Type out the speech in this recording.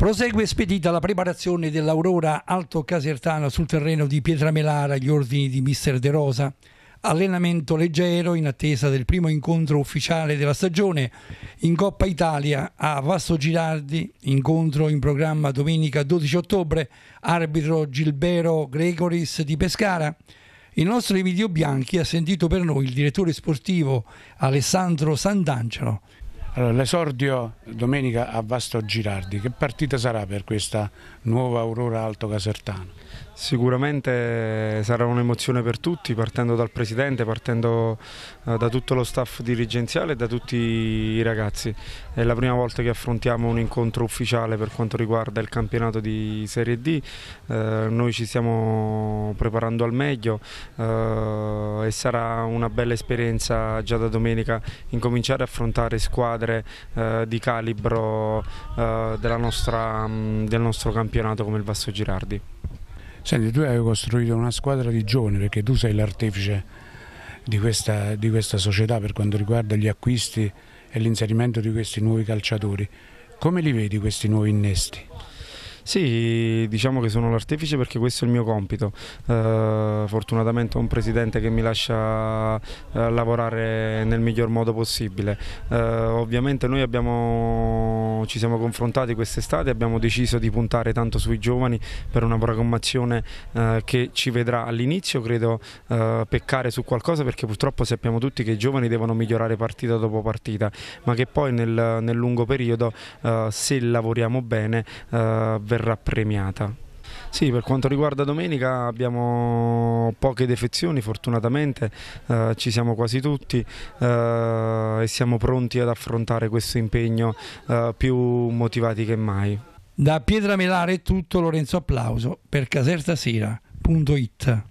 Prosegue spedita la preparazione dell'Aurora Alto Casertana sul terreno di Pietramelara agli ordini di Mister De Rosa. Allenamento leggero in attesa del primo incontro ufficiale della stagione in Coppa Italia a Vasto Girardi, incontro in programma domenica 12 ottobre, arbitro Gilbero Gregoris di Pescara. Il nostro Emilio Bianchi ha sentito per noi il direttore sportivo Alessandro Sant'Angelo. Allora, l'esordio domenica a Vasto Girardi, che partita sarà per questa nuova Aurora Alto Casertano? Sicuramente sarà un'emozione per tutti, partendo dal presidente, partendo eh, da tutto lo staff dirigenziale e da tutti i ragazzi. È la prima volta che affrontiamo un incontro ufficiale per quanto riguarda il campionato di Serie D. Eh, noi ci stiamo preparando al meglio eh, e sarà una bella esperienza già da domenica incominciare a affrontare squadre squadre eh, di calibro eh, nostra, mh, mm, del nostro campionato come il Vasto Girardi. Senti, tu hai costruito una squadra di giovani perché tu sei l'artefice di questa, di questa società per quanto riguarda gli acquisti e l'inserimento di questi nuovi calciatori. Come li vedi questi nuovi innesti? Sì, diciamo che sono l'artefice perché questo è il mio compito. Eh, fortunatamente ho un presidente che mi lascia eh, lavorare nel miglior modo possibile. Eh, ovviamente noi abbiamo, ci siamo confrontati quest'estate, abbiamo deciso di puntare tanto sui giovani per una programmazione eh, che ci vedrà all'inizio, credo, eh, peccare su qualcosa perché purtroppo sappiamo tutti che i giovani devono migliorare partita dopo partita, ma che poi nel, nel lungo periodo eh, se lavoriamo bene verrà premiata. Sì, per quanto riguarda domenica abbiamo poche defezioni, fortunatamente eh, ci siamo quasi tutti eh, e siamo pronti ad affrontare questo impegno eh, più motivati che mai. Da Pietra Melare è tutto, Lorenzo Applauso per casertasera.it